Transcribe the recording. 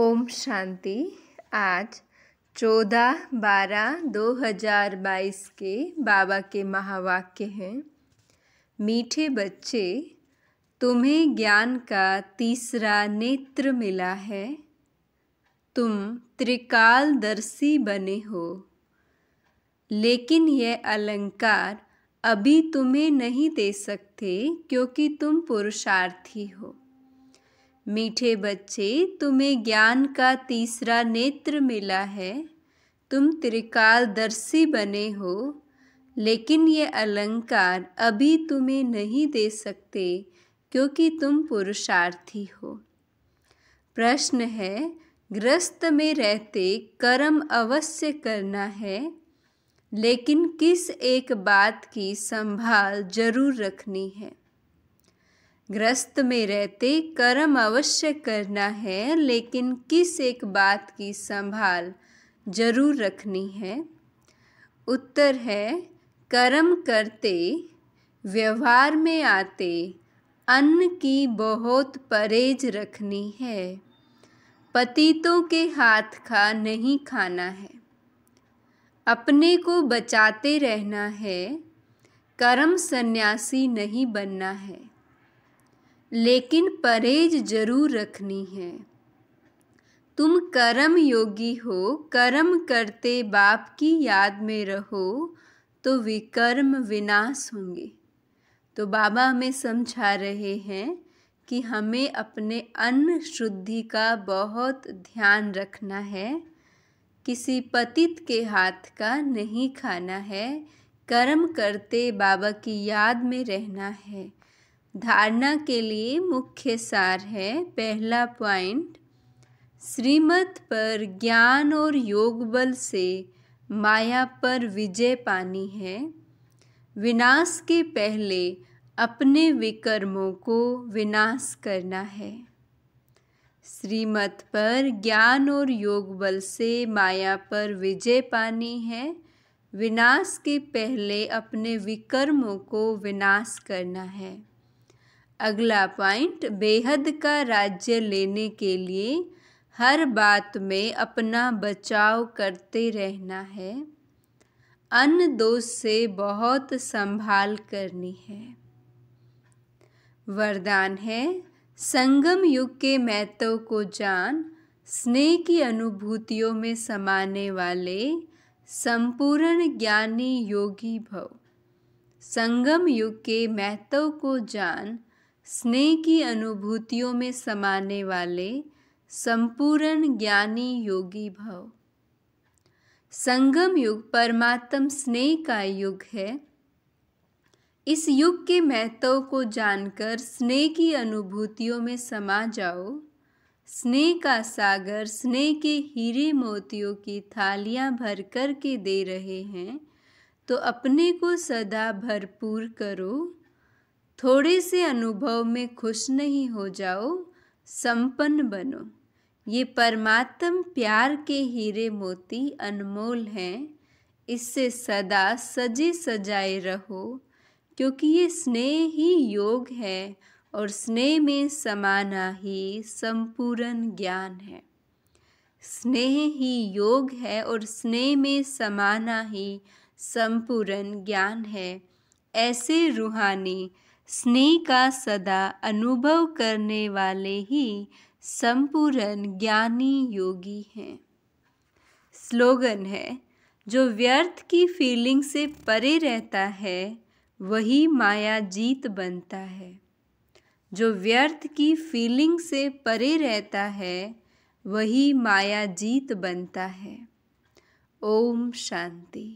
ओम शांति आज चौदह बारह दो हजार बाईस के बाबा के महावाक्य हैं मीठे बच्चे तुम्हें ज्ञान का तीसरा नेत्र मिला है तुम त्रिकालदर्शी बने हो लेकिन यह अलंकार अभी तुम्हें नहीं दे सकते क्योंकि तुम पुरुषार्थी हो मीठे बच्चे तुम्हें ज्ञान का तीसरा नेत्र मिला है तुम त्रिकालदर्शी बने हो लेकिन ये अलंकार अभी तुम्हें नहीं दे सकते क्योंकि तुम पुरुषार्थी हो प्रश्न है ग्रस्त में रहते कर्म अवश्य करना है लेकिन किस एक बात की संभाल जरूर रखनी है ग्रस्त में रहते कर्म अवश्य करना है लेकिन किस एक बात की संभाल जरूर रखनी है उत्तर है कर्म करते व्यवहार में आते अन्न की बहुत परहेज रखनी है पतितों के हाथ का नहीं खाना है अपने को बचाते रहना है कर्म सन्यासी नहीं बनना है लेकिन परहेज जरूर रखनी है तुम कर्म योगी हो कर्म करते बाप की याद में रहो तो विकर्म विनाश होंगे तो बाबा हमें समझा रहे हैं कि हमें अपने अन्न शुद्धि का बहुत ध्यान रखना है किसी पतित के हाथ का नहीं खाना है कर्म करते बाबा की याद में रहना है धारणा के लिए मुख्य सार है पहला पॉइंट श्रीमत पर ज्ञान और योग बल से माया पर विजय पानी है विनाश के पहले अपने विकर्मों को विनाश करना है श्रीमत पर ज्ञान और योग बल से माया पर विजय पानी है विनाश के पहले अपने विकर्मों को विनाश करना है अगला पॉइंट बेहद का राज्य लेने के लिए हर बात में अपना बचाव करते रहना है अन्य दोष से बहुत संभाल करनी है वरदान है संगम युग के महत्व को जान स्नेह की अनुभूतियों में समाने वाले संपूर्ण ज्ञानी योगी भव संगम युग के महत्व को जान स्नेह की अनुभूतियों में समाने वाले संपूर्ण ज्ञानी योगी भव संगम युग परमात्म स्नेह का युग है इस युग के महत्व को जानकर स्नेह की अनुभूतियों में समा जाओ स्नेह का सागर स्नेह के हीरे मोतियों की थालियां भर कर के दे रहे हैं तो अपने को सदा भरपूर करो थोड़े से अनुभव में खुश नहीं हो जाओ संपन्न बनो ये परमात्म प्यार के हीरे मोती अनमोल हैं इससे सदा सजे सजाए रहो क्योंकि ये स्नेह ही योग है और स्नेह में समाना ही संपूर्ण ज्ञान है स्नेह ही योग है और स्नेह में समाना ही संपूर्ण ज्ञान है ऐसे रूहानी स्नेह का सदा अनुभव करने वाले ही संपूर्ण ज्ञानी योगी हैं स्लोगन है जो व्यर्थ की फीलिंग से परे रहता है वही माया जीत बनता है जो व्यर्थ की फीलिंग से परे रहता है वही माया जीत बनता है ओम शांति